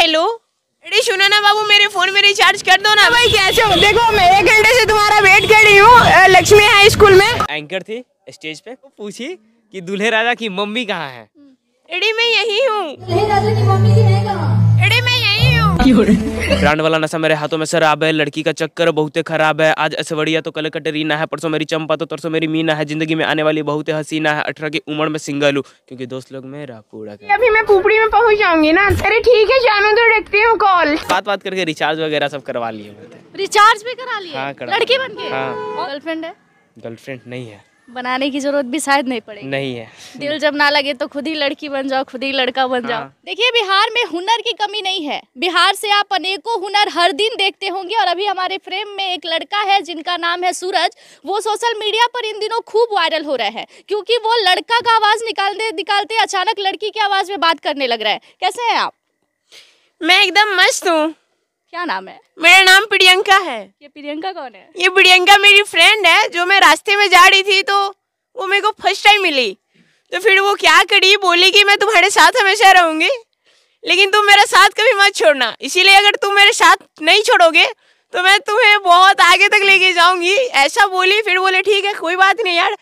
Hello अरे सुनो ना बाबू मेरे फोन में रिचार्ज कर दो ना भाई कैसे हो देखो मैं एक घंटे से तुम्हारा वेट कर रही हूँ लक्ष्मी हाई स्कूल में एंकर थी स्टेज पे पूछी कि दूल्हे राजा की मम्मी कहाँ है अरे मैं यही हूँ ब्रांड वाला नशा मेरे हाथों में शराब है लड़की का चक्कर बहुत खराब है आज बढ़िया तो कल कटरीना है परसों मेरी चंपा तो तरसों मेरी मीना है जिंदगी में आने वाली बहुत हसीना है अठारह की उम्र में सिंगल हूँ क्योंकि दोस्त लोग मेरा पूरा अभी मैं पुपड़ी में पहुंच जाऊंगी ना अरे ठीक है जानो तो रखती हूँ कॉल बात बात करके रिचार्ज वगैरह सब करवा लिए रिचार्ज भी करा लिया हाँ, लड़की बन गई गर्लफ्रेंड हाँ। है गर्लफ्रेंड नहीं है बनाने की जरूरत भी शायद नहीं पड़ेगी नहीं है दिल जब ना लगे तो खुद ही लड़की बन जाओ खुद ही लड़का बन जाओ हाँ। देखिए बिहार में हुनर की कमी नहीं है बिहार से आप अनेकों हुनर हर दिन देखते होंगे और अभी हमारे फ्रेम में एक लड़का है जिनका नाम है सूरज वो सोशल मीडिया पर इन दिनों खूब वायरल हो रहा है क्योंकि वो लड़का का आवाज निकालते निकालते अचानक लड़की की आवाज में बात करने लग रहा है कैसे है आप मैं एकदम मस्त हूँ क्या नाम है मेरा नाम प्रियंका है ये प्रियंका कौन है ये प्रियंका मेरी फ्रेंड है जो मैं रास्ते में जा रही थी तो वो मेरे को फर्स्ट टाइम मिली तो फिर वो क्या करी बोली कि मैं तुम्हारे साथ हमेशा रहूंगी लेकिन तुम मेरा साथ कभी मत छोड़ना इसीलिए अगर तुम मेरे साथ नहीं छोड़ोगे तो मैं तुम्हें बहुत आगे तक लेके जाऊंगी ऐसा बोली फिर बोले ठीक है कोई बात नहीं यार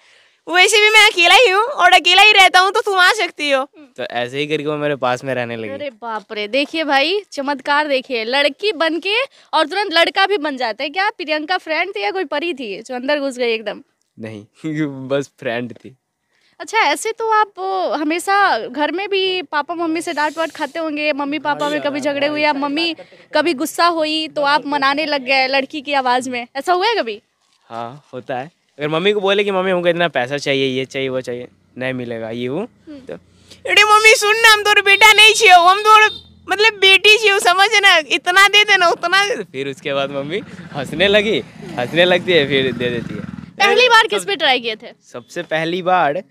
वैसे भी मैं अकेला ही हूँ और अकेला ही रहता हूँ तो तुम आ सकती हो तो ऐसे ही करके वो मेरे पास में रहने लगी अरे बाप रे देखिए भाई चमत्कार देखिए लड़की बन के और तुरंत लड़का भी बन जाता है क्या प्रियंका फ्रेंड थी या कोई परी थी जो अंदर घुस गई एकदम नहीं बस फ्रेंड थी अच्छा ऐसे तो आप हमेशा घर में भी पापा मम्मी से डांट वाट खाते होंगे मम्मी पापा में कभी झगड़े हुए या मम्मी कभी गुस्सा हुई तो आप मनाने लग गए लड़की की आवाज़ में ऐसा हुआ है कभी हाँ होता है अगर मम्मी को बोले कि मम्मी हमको इतना पैसा चाहिए ये चाहिए वो चाहिए नहीं मिलेगा ये वो हम्म। तो अरे मम्मी सुन ना हम तो बेटा नहीं छियो हम तो मतलब बेटी छियो समझ ना इतना दे देना उतना दे फिर उसके बाद मम्मी हंसने लगी हंसने लगती है फिर दे देती है पहली बार किस पे ट्राई किए थे सबसे पहली बार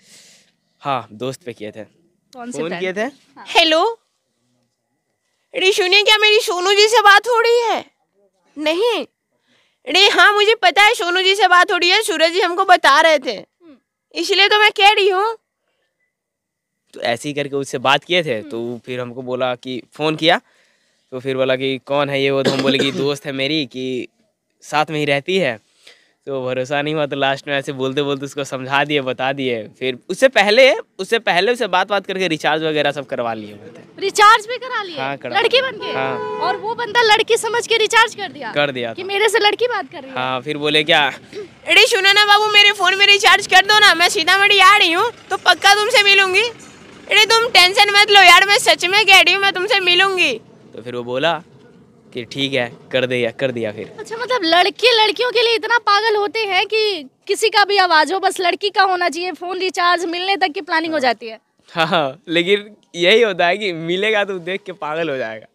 हाँ दोस्त पे किए थे कौन फोन किए थे हेलो हाँ। अरे सुनिए क्या मेरी सोनू जी से बात हो रही है नहीं अरे हाँ मुझे पता है सोनू जी से बात हो रही है सूरज जी हमको बता रहे थे हम्म। इसलिए तो मैं कह रही हूँ तो ऐसे ही करके उससे बात किए थे तो हम्म। फिर हमको बोला कि फ़ोन किया तो फिर बोला कि कौन है ये वो तो हम बोले कि दोस्त है मेरी कि साथ में ही रहती है तो भरोसा नहीं हुआ तो लास्ट में ऐसे बोलते बोलते उसको समझा दिए बता दिए फिर उससे पहले उससे पहले उसे बात बात करके रिचार्ज वगैरह सब करवा लिए रिचार्ज भी करा लिए हाँ, करा लड़की बन के हाँ। और वो बंदा लड़की समझ के रिचार्ज कर दिया कर दिया कि मेरे से लड़की बात कर रही है हाँ फिर बोले क्या अरे सुनो ना बाबू मेरे फोन में रिचार्ज कर दो ना मैं सीतामढ़ी आ रही हूँ तो पक्का तुमसे मिलूंगी अरे तुम टेंशन मत लो यार मैं सच में कह रही हूँ मैं तुमसे मिलूंगी तो फिर वो बोला कि ठीक है कर दे या कर दिया फिर अच्छा मतलब लड़के लड़कियों के लिए इतना पागल होते हैं कि किसी का भी आवाज हो बस लड़की का होना चाहिए फोन रिचार्ज मिलने तक की प्लानिंग हो हाँ। जाती है हाँ, हाँ लेकिन यही होता है कि मिलेगा तो देख के पागल हो जाएगा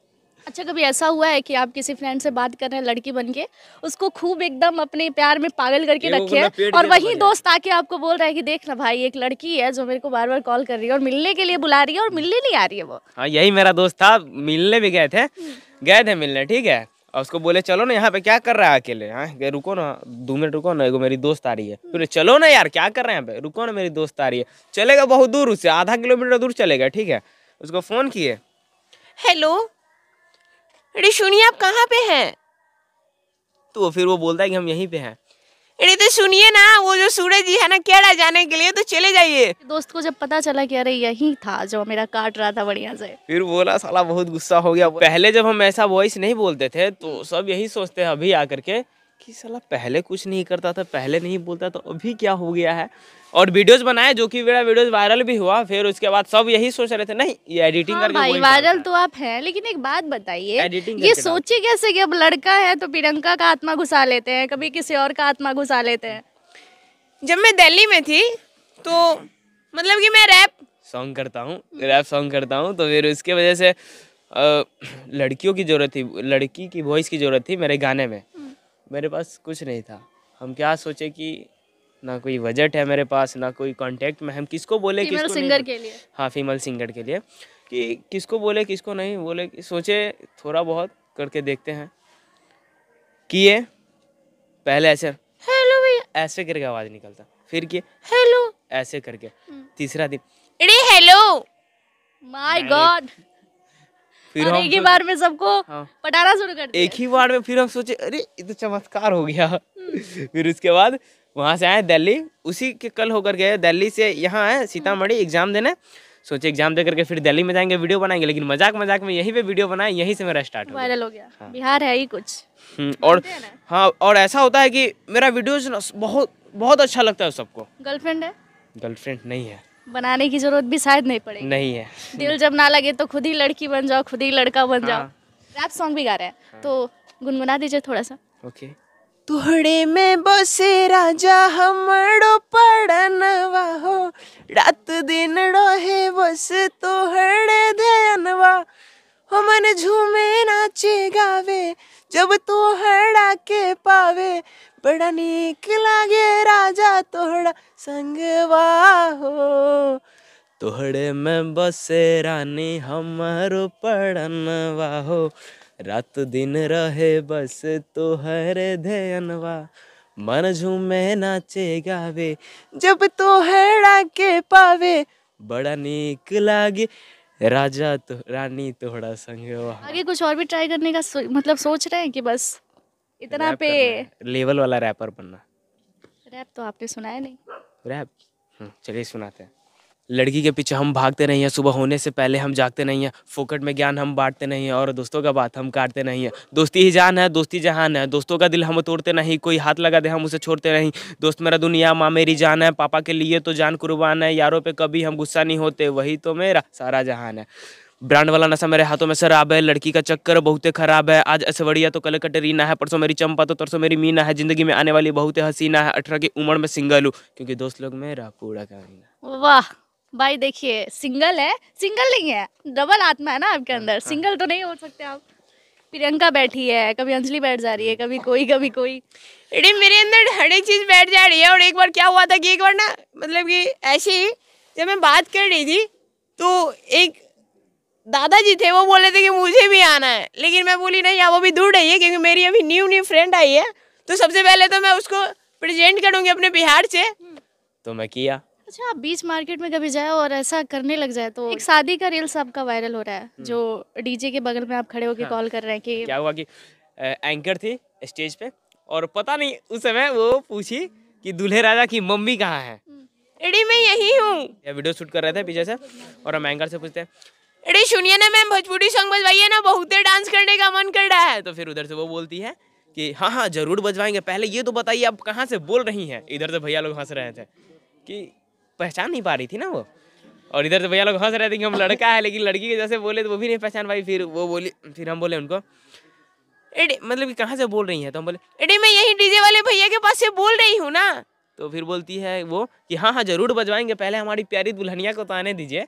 अच्छा कभी ऐसा हुआ है कि आप किसी फ्रेंड से बात कर रहे हैं लड़की बन के उसको खूब एकदम अपने प्यार में पागल करके रखे है मतलब और तो वही दोस्त आके आपको बोल रहा है कि देख ना भाई एक लड़की है जो मेरे को बार बार कॉल कर रही है और मिलने के लिए बुला रही है और मिलने नहीं आ रही है वो हाँ यही मेरा दोस्त था मिलने भी गए थे हम्म। गए थे मिलने ठीक है और उसको बोले चलो ना यहाँ पे क्या कर रहा है अकेले हाँ रुको ना दो मिनट रुको ना एगो मेरी दोस्त आ रही है बोले चलो ना यार क्या कर रहे हैं यहाँ पे रुको ना मेरी दोस्त आ रही है चलेगा बहुत दूर उससे आधा किलोमीटर दूर चलेगा ठीक है उसको फ़ोन किए हेलो अरे सुनिए आप कहाँ पे हैं तो फिर वो बोलता है कि हम यहीं पे हैं अरे तो सुनिए ना वो जो सूरज जी है ना कह रहा जाने के लिए तो चले जाइए दोस्त को जब पता चला कि अरे यही था जो मेरा काट रहा था बढ़िया से फिर बोला साला बहुत गुस्सा हो गया पहले जब हम ऐसा वॉइस नहीं बोलते थे तो सब यही सोचते हैं अभी आकर के कि साला पहले कुछ नहीं करता था पहले नहीं बोलता तो अभी क्या हो गया है और वीडियोस बनाए जो कि मेरा वीडियोस वायरल भी हुआ फिर उसके बाद सब यही सोच रहे थे नहीं ये एडिटिंग हाँ करके भाई वायरल तो आप हैं लेकिन एक बात बताइए ये सोचे कैसे कि अब लड़का है तो प्रियंका का आत्मा घुसा लेते हैं कभी किसी और का आत्मा घुसा लेते हैं जब मैं दिल्ली में थी तो मतलब कि मैं रैप सॉन्ग करता हूँ रैप सॉन्ग करता हूँ तो फिर उसके वजह से लड़कियों की ज़रूरत थी लड़की की वॉइस की ज़रूरत थी मेरे गाने में मेरे पास कुछ नहीं था हम क्या सोचे कि ना कोई बजट है मेरे पास ना कोई कांटेक्ट में हम किसको बोले किसको सिंगर के लिए हाँ फीमेल सिंगर के लिए कि किसको बोले किसको नहीं बोले कि सोचे थोड़ा बहुत करके देखते हैं किए पहले ऐसे हेलो भैया ऐसे करके आवाज़ निकलता फिर किए हेलो ऐसे करके हम्म। तीसरा दिन अरे हेलो माय गॉड फिर हम एक ही बार में सबको हाँ। पटाना शुरू कर दिया एक ही बार में फिर हम सोचे अरे ये तो चमत्कार हो गया हम्म। फिर उसके बाद वहाँ से आए दिल्ली उसी के कल होकर गए दिल्ली से यहाँ आए सीतामढ़ी हम्म। एग्जाम देने सोचे एग्जाम दे करके फिर दिल्ली में जाएंगे वीडियो बनाएंगे लेकिन मजाक मजाक में यहीं पे वीडियो बनाए यहीं से मेरा स्टार्ट वायरल हो गया हाँ। बिहार है ही कुछ हम्म, और हाँ और ऐसा होता है कि मेरा वीडियो बहुत बहुत अच्छा लगता है सबको गर्लफ्रेंड है गर्लफ्रेंड नहीं है बनाने की जरूरत भी शायद नहीं पड़ेगी नहीं है दिल जब ना लगे तो खुद ही लड़की बन जाओ खुद ही लड़का बन जाओ रैप हाँ। सॉन्ग भी गा रहे हैं हाँ। तो गुनगुना दीजिए थोड़ा सा ओके तुहड़े में बसे राजा हमड़ो पड़नवा हो रात दिन रहे बस तोहड़े ध्यानवा हमन झूमे नाचे गावे जब तोहड़ा के पावे बड़ा नीक लागे राजा तोहरा संगवा हो तोहरे में बसे रानी हमारो पड़नवा हो रात दिन रहे बस तोहरे ध्यानवा मन झूमे नाचे गावे जब तोहरा के पावे बड़ा नीक लागे राजा तो रानी तोहरा संग आगे कुछ और भी ट्राई करने का मतलब सोच रहे हैं कि बस इतना पे लेवल वाला रैपर बनना रैप तो आपने सुनाया नहीं रैप हम्म, चलिए सुनाते हैं लड़की के पीछे हम भागते नहीं हैं सुबह होने से पहले हम जागते नहीं हैं फोकट में ज्ञान हम बांटते नहीं हैं और दोस्तों का बात हम काटते नहीं हैं दोस्ती ही जान है दोस्ती जहान है दोस्तों का दिल हम तोड़ते नहीं कोई हाथ लगा दे हम उसे छोड़ते नहीं दोस्त मेरा दुनिया माँ मेरी जान है पापा के लिए तो जान कुर्बान है यारों पर कभी हम गुस्सा नहीं होते वही तो मेरा सारा जहान है ब्रांड वाला नशा मेरे हाथों में सर आब है लड़की का चक्कर बहुत खराब है आज असवड़िया तो कल कटरीना है परसों मेरी चंपा तो तरसों मेरी मीना है जिंदगी में आने वाली बहुत हसीना है अठारह की उम्र में सिंगल हूँ क्योंकि दोस्त लोग मेरा पूरा कहानी वाह भाई देखिए सिंगल है सिंगल नहीं है डबल आत्मा है ना आपके हाँ, अंदर हाँ। सिंगल तो नहीं हो सकते आप प्रियंका बैठी है कभी अंजलि बैठ जा रही है कभी कोई कभी कोई अरे मेरे अंदर हर एक चीज़ बैठ जा रही है और एक बार क्या हुआ था कि एक बार ना मतलब कि ऐसे ही जब मैं बात कर रही थी तो एक दादाजी थे वो बोले थे कि मुझे भी आना है लेकिन मैं बोली नहीं आप अभी दूर रहिए क्योंकि मेरी अभी न्यू न्यू फ्रेंड आई है तो सबसे पहले तो मैं उसको प्रेजेंट करूंगी अपने बिहार से हम्म। तो मैं किया अच्छा आप बीच मार्केट में कभी जाए और ऐसा करने लग जाए तो एक शादी का रील्स का वायरल हो रहा है हम्म। जो डीजे के बगल में आप खड़े होकर कॉल हाँ। कर रहे हैं कि क्या हुआ कि एंकर थी स्टेज पे और पता नहीं उस समय वो पूछी कि दूल्हे राजा की मम्मी कहाँ है एडी हम्म। मैं यही हूँ वीडियो शूट कर रहे थे पीछे से और हम एंकर से पूछते हैं अरे सुनिए ना मैम भोजपुरी सॉन्ग बजवाइए ना बहुत डांस करने का मन कर रहा है तो फिर उधर से वो बोलती है कि हाँ हाँ जरूर बजवाएंगे पहले ये तो बताइए आप कहाँ से बोल रही हैं इधर से भैया लोग हंस रहे थे कि पहचान नहीं पा रही थी ना वो और इधर से भैया लोग हंस रहे थे कि हम लड़का है लेकिन लड़की के जैसे बोले तो वो भी नहीं पहचान पाई फिर वो बोली फिर हम बोले उनको एडे मतलब कि कहाँ से बोल रही है तो हम बोले एडे मैं यही डीजे वाले भैया के पास से बोल रही हूँ ना तो फिर बोलती है वो कि हाँ हाँ जरूर बजवाएंगे पहले हमारी प्यारी दुल्हनिया को तो आने दीजिए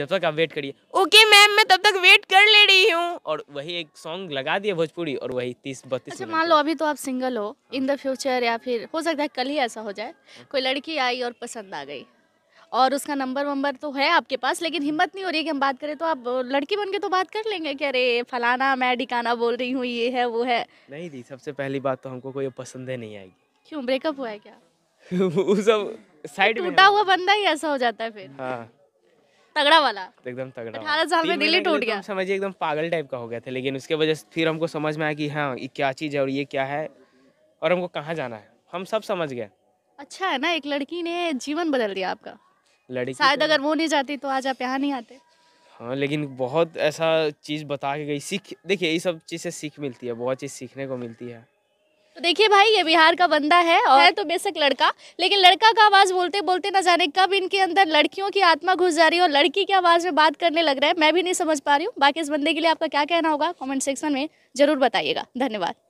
जब तक आप वेट करिए ओके मैम मैं तब तक वेट कर ले रही हूँ और वही एक सॉन्ग लगा दिया भोजपुरी और वही तीस बत्तीस अच्छा मान लो अभी तो आप सिंगल हो इन द फ्यूचर या फिर हो सकता है कल ही ऐसा हो जाए हाँ। कोई लड़की आई और पसंद आ गई और उसका नंबर वंबर तो है आपके पास लेकिन हिम्मत नहीं हो रही कि हम बात करें तो आप लड़की बन के तो बात कर लेंगे कि अरे फलाना मैं डिकाना बोल रही हूँ ये है वो है नहीं दी सबसे पहली बात तो हमको कोई पसंद है नहीं आएगी क्यों ब्रेकअप हुआ है क्या वो सब साइड तो टूटा हुआ बंदा ही ऐसा हो जाता है फिर हाँ तगड़ा वाला एकदम तगड़ा अठारह साल में दिल्ली टूट गया समझिए एकदम पागल टाइप का हो गया था लेकिन उसके वजह से फिर हमको समझ में आया कि हाँ ये क्या चीज़ है और ये क्या है और हमको कहाँ जाना है हम सब समझ गए अच्छा है ना एक लड़की ने जीवन बदल दिया आपका लड़की शायद तो- अगर वो नहीं जाती तो आज आप यहाँ नहीं आते हाँ लेकिन बहुत ऐसा चीज़ बता के गई सीख देखिए ये सब चीज़ से सीख मिलती है बहुत चीज़ सीखने को मिलती है तो देखिए भाई ये बिहार का बंदा है और है तो बेशक लड़का लेकिन लड़का का आवाज़ बोलते बोलते ना जाने कब इनके अंदर लड़कियों की आत्मा घुस जा रही है और लड़की की आवाज़ में बात करने लग रहा है मैं भी नहीं समझ पा रही हूँ बाकी इस बंदे के लिए आपका क्या कहना होगा कॉमेंट सेक्शन में ज़रूर बताइएगा धन्यवाद